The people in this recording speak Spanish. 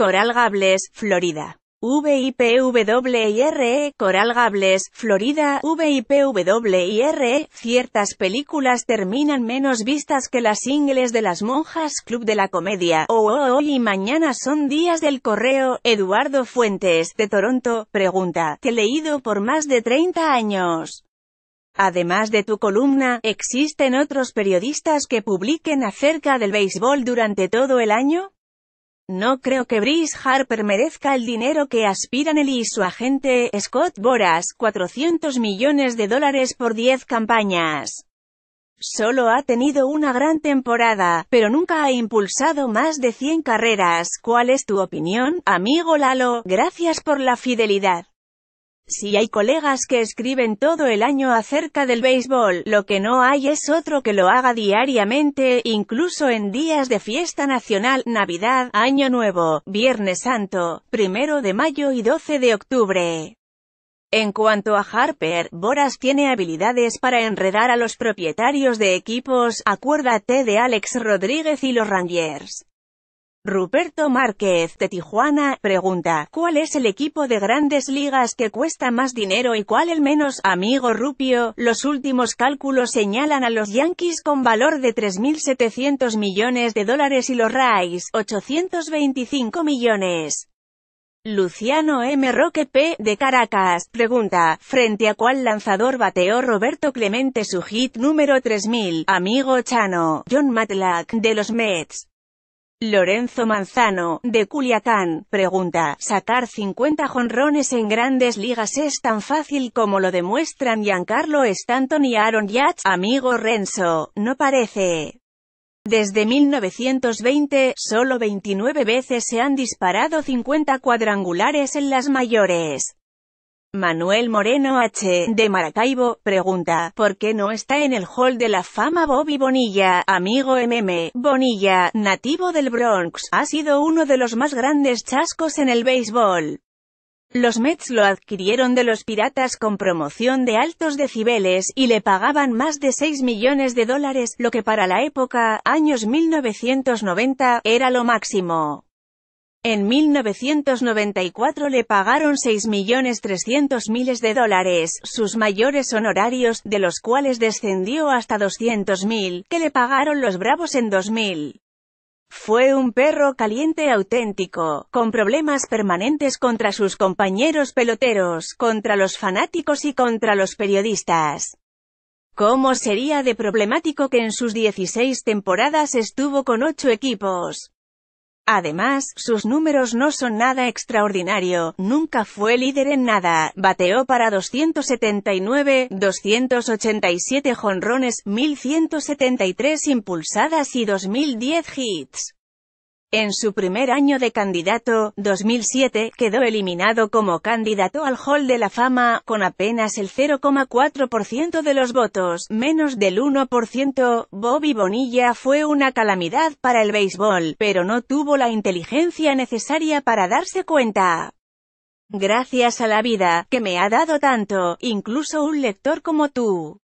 Coral Gables, Florida. VIPWIRE, Coral Gables, Florida, VIPWIRE, ciertas películas terminan menos vistas que las singles de las monjas Club de la Comedia, o oh, y mañana son días del correo, Eduardo Fuentes, de Toronto, pregunta, que leído por más de 30 años. Además de tu columna, ¿existen otros periodistas que publiquen acerca del béisbol durante todo el año? No creo que Brice Harper merezca el dinero que aspiran él y su agente, Scott Boras, 400 millones de dólares por 10 campañas. Solo ha tenido una gran temporada, pero nunca ha impulsado más de 100 carreras. ¿Cuál es tu opinión, amigo Lalo? Gracias por la fidelidad. Si hay colegas que escriben todo el año acerca del béisbol, lo que no hay es otro que lo haga diariamente, incluso en días de fiesta nacional, Navidad, Año Nuevo, Viernes Santo, Primero de Mayo y 12 de Octubre. En cuanto a Harper, Boras tiene habilidades para enredar a los propietarios de equipos, acuérdate de Alex Rodríguez y los Rangers. Ruperto Márquez, de Tijuana, pregunta, ¿cuál es el equipo de grandes ligas que cuesta más dinero y cuál el menos? Amigo Rupio, los últimos cálculos señalan a los Yankees con valor de 3.700 millones de dólares y los Rays, 825 millones. Luciano M. Roque P. de Caracas, pregunta, ¿frente a cuál lanzador bateó Roberto Clemente su hit número 3000? Amigo Chano, John Matlack, de los Mets. Lorenzo Manzano, de Culiacán, pregunta, ¿sacar 50 jonrones en grandes ligas es tan fácil como lo demuestran Giancarlo Stanton y Aaron Yates? Amigo Renzo, no parece. Desde 1920, solo 29 veces se han disparado 50 cuadrangulares en las mayores. Manuel Moreno H. de Maracaibo, pregunta, ¿por qué no está en el Hall de la Fama Bobby Bonilla, amigo MM? Bonilla, nativo del Bronx, ha sido uno de los más grandes chascos en el béisbol. Los Mets lo adquirieron de los piratas con promoción de altos decibeles, y le pagaban más de 6 millones de dólares, lo que para la época, años 1990, era lo máximo. En 1994 le pagaron 6.300.000 de dólares, sus mayores honorarios, de los cuales descendió hasta 200.000, que le pagaron los Bravos en 2000. Fue un perro caliente auténtico, con problemas permanentes contra sus compañeros peloteros, contra los fanáticos y contra los periodistas. ¿Cómo sería de problemático que en sus 16 temporadas estuvo con 8 equipos? Además, sus números no son nada extraordinario, nunca fue líder en nada, bateó para 279, 287 jonrones, 1173 impulsadas y 2010 hits. En su primer año de candidato, 2007, quedó eliminado como candidato al Hall de la Fama, con apenas el 0,4% de los votos, menos del 1%. Bobby Bonilla fue una calamidad para el béisbol, pero no tuvo la inteligencia necesaria para darse cuenta. Gracias a la vida, que me ha dado tanto, incluso un lector como tú.